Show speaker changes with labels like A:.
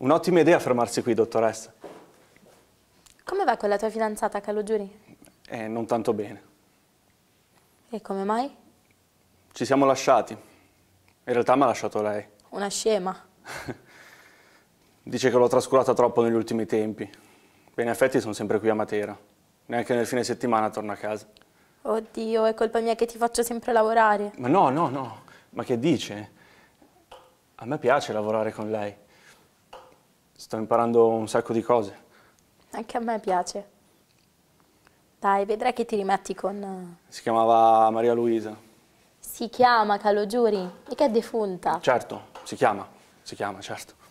A: Un'ottima idea fermarsi qui, dottoressa.
B: Come va con la tua fidanzata,
C: Calogiuri?
A: Eh, non tanto bene. E come mai? Ci siamo lasciati. In realtà mi ha lasciato lei.
C: Una scema.
A: Dice che l'ho trascurata troppo negli ultimi tempi. Beh, in effetti sono sempre qui a Matera. Neanche nel fine settimana torno a casa.
D: Oddio, è colpa mia che ti faccio sempre lavorare.
A: Ma no, no, no. Ma che dice? A me piace lavorare con lei sto imparando un sacco di cose.
E: Anche a me piace. Dai, vedrai che ti rimetti con... Eh,
A: si chiamava Maria Luisa.
E: Si chiama, calo giuri? E che è defunta.
A: Certo, si chiama, si chiama, certo.